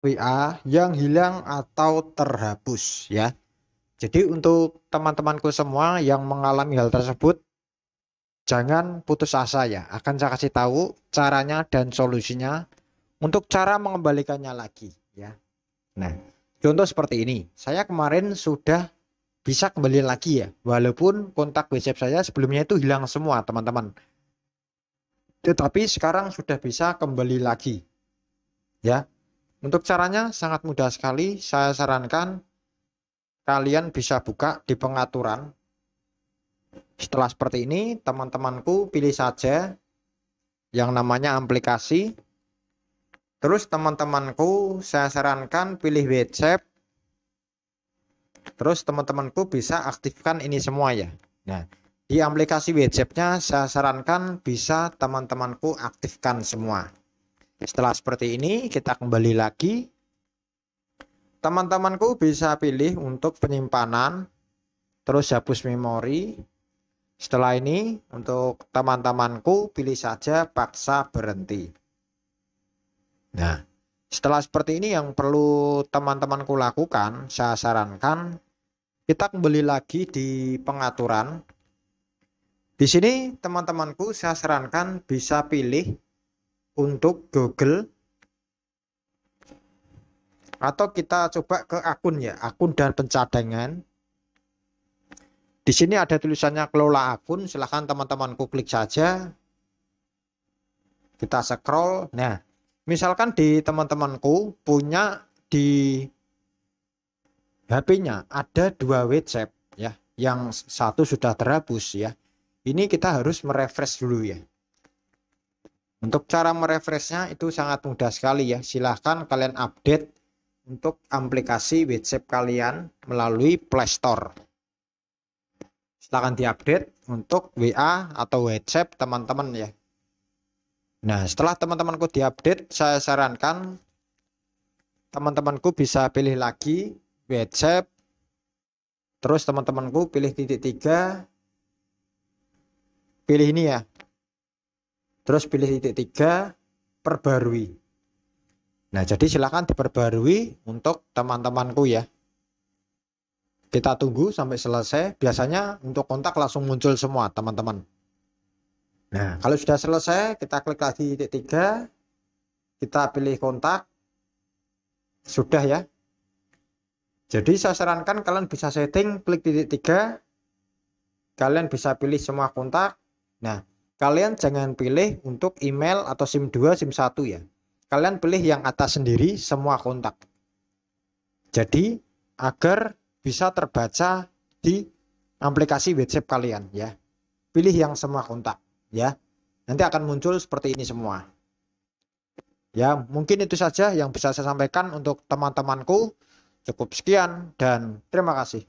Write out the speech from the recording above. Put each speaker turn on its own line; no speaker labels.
WA yang hilang atau terhapus ya. Jadi untuk teman-temanku semua yang mengalami hal tersebut jangan putus asa ya. Akan saya kasih tahu caranya dan solusinya untuk cara mengembalikannya lagi ya. Nah, contoh seperti ini. Saya kemarin sudah bisa kembali lagi ya. Walaupun kontak WhatsApp saya sebelumnya itu hilang semua, teman-teman. Tetapi sekarang sudah bisa kembali lagi. Ya, untuk caranya sangat mudah sekali, saya sarankan kalian bisa buka di pengaturan. Setelah seperti ini, teman-temanku pilih saja yang namanya aplikasi. Terus teman-temanku saya sarankan pilih WhatsApp. Terus teman-temanku bisa aktifkan ini semua ya. Nah, di aplikasi WhatsApp-nya saya sarankan bisa teman-temanku aktifkan semua. Setelah seperti ini, kita kembali lagi. Teman-temanku bisa pilih untuk penyimpanan, terus hapus memori. Setelah ini, untuk teman-temanku pilih saja paksa berhenti. Nah, setelah seperti ini yang perlu teman-temanku lakukan, saya sarankan kita kembali lagi di pengaturan. Di sini teman-temanku saya sarankan bisa pilih untuk Google atau kita coba ke akun ya akun dan pencadangan di sini ada tulisannya kelola akun silahkan teman-temanku klik saja kita scroll nah misalkan di teman-temanku punya di HP-nya ada dua WhatsApp ya yang satu sudah terhapus ya ini kita harus merefresh dulu ya untuk cara merefreshnya itu sangat mudah sekali ya. Silahkan kalian update untuk aplikasi WhatsApp kalian melalui Play Store. Silahkan diupdate untuk WA atau WhatsApp teman-teman ya. Nah setelah teman-temanku diupdate, saya sarankan teman-temanku bisa pilih lagi WhatsApp. Terus teman-temanku pilih titik tiga, pilih ini ya terus pilih titik tiga perbarui nah jadi silahkan diperbarui untuk teman-temanku ya kita tunggu sampai selesai biasanya untuk kontak langsung muncul semua teman-teman nah kalau sudah selesai kita klik lagi titik tiga kita pilih kontak sudah ya jadi saya sarankan kalian bisa setting klik titik tiga kalian bisa pilih semua kontak nah kalian jangan pilih untuk email atau SIM 2, SIM 1 ya. Kalian pilih yang atas sendiri semua kontak. Jadi agar bisa terbaca di aplikasi WhatsApp kalian ya. Pilih yang semua kontak ya. Nanti akan muncul seperti ini semua. Ya, mungkin itu saja yang bisa saya sampaikan untuk teman-temanku. Cukup sekian dan terima kasih.